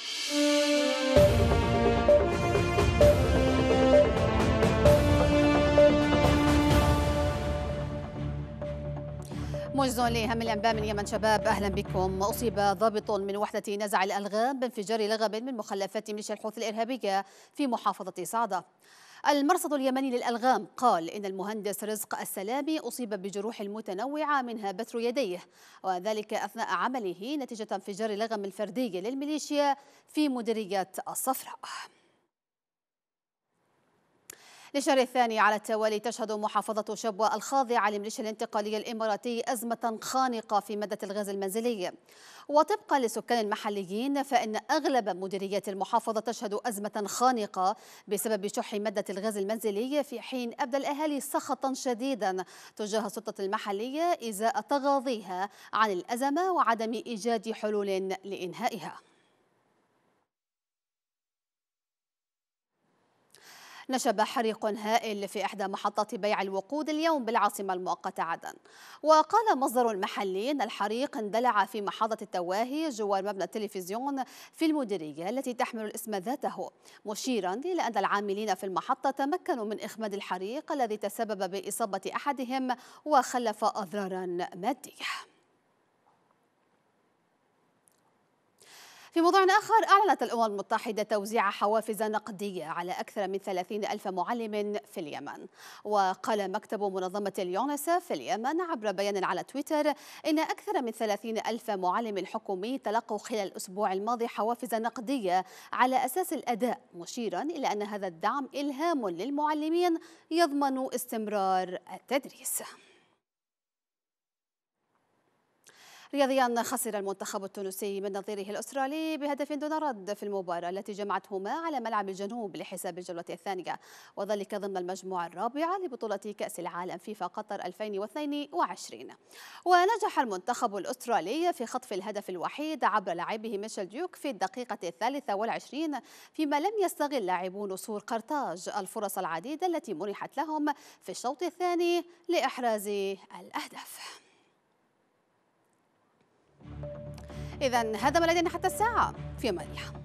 you موجز لهم الانباء من يمن شباب اهلا بكم اصيب ضابط من وحده نزع الالغام بانفجار لغب من مخلفات ميليشيا الحوثي الارهابيه في محافظه صعده المرصد اليمني للألغام قال إن المهندس رزق السلامي أصيب بجروح متنوعة منها بتر يديه وذلك أثناء عمله نتيجة انفجار لغم الفردي للميليشيا في مديرية الصفراء للشهر الثاني على التوالي تشهد محافظة شبوة الخاضعة لميليشيا الانتقالية الإماراتي أزمة خانقة في مادة الغاز المنزلي وطبقا لسكان المحليين فإن أغلب مديريات المحافظة تشهد أزمة خانقة بسبب شح مادة الغاز المنزلي في حين أبدى الأهالي سخطا شديدا تجاه السلطة المحلية إزاء تغاضيها عن الأزمة وعدم إيجاد حلول لإنهائها نشب حريق هائل في إحدى محطات بيع الوقود اليوم بالعاصمة المؤقتة عدن وقال مصدر محلي أن الحريق اندلع في محطة التواهي جوار مبنى التلفزيون في المديرية التي تحمل الاسم ذاته مشيرا إلى أن العاملين في المحطة تمكنوا من إخماد الحريق الذي تسبب بإصابة أحدهم وخلف أضرارا مادية في موضوع آخر أعلنت الأمم المتحدة توزيع حوافز نقدية على أكثر من 30 ألف معلم في اليمن وقال مكتب منظمة اليونسف في اليمن عبر بيان على تويتر إن أكثر من 30 ألف معلم حكومي تلقوا خلال الأسبوع الماضي حوافز نقدية على أساس الأداء مشيرا إلى أن هذا الدعم إلهام للمعلمين يضمن استمرار التدريس رياضيا خسر المنتخب التونسي من نظيره الأسترالي بهدف دون رد في المباراة التي جمعتهما على ملعب الجنوب لحساب الجولة الثانية وذلك ضمن المجموعة الرابعة لبطولة كأس العالم فيفا قطر 2022 ونجح المنتخب الأسترالي في خطف الهدف الوحيد عبر لاعبه ميشيل ديوك في الدقيقة الثالثة والعشرين فيما لم يستغل لاعبو نصور قرطاج الفرص العديدة التي منحت لهم في الشوط الثاني لإحراز الأهداف إذا هذا ما لدينا حتى الساعة في أمان الله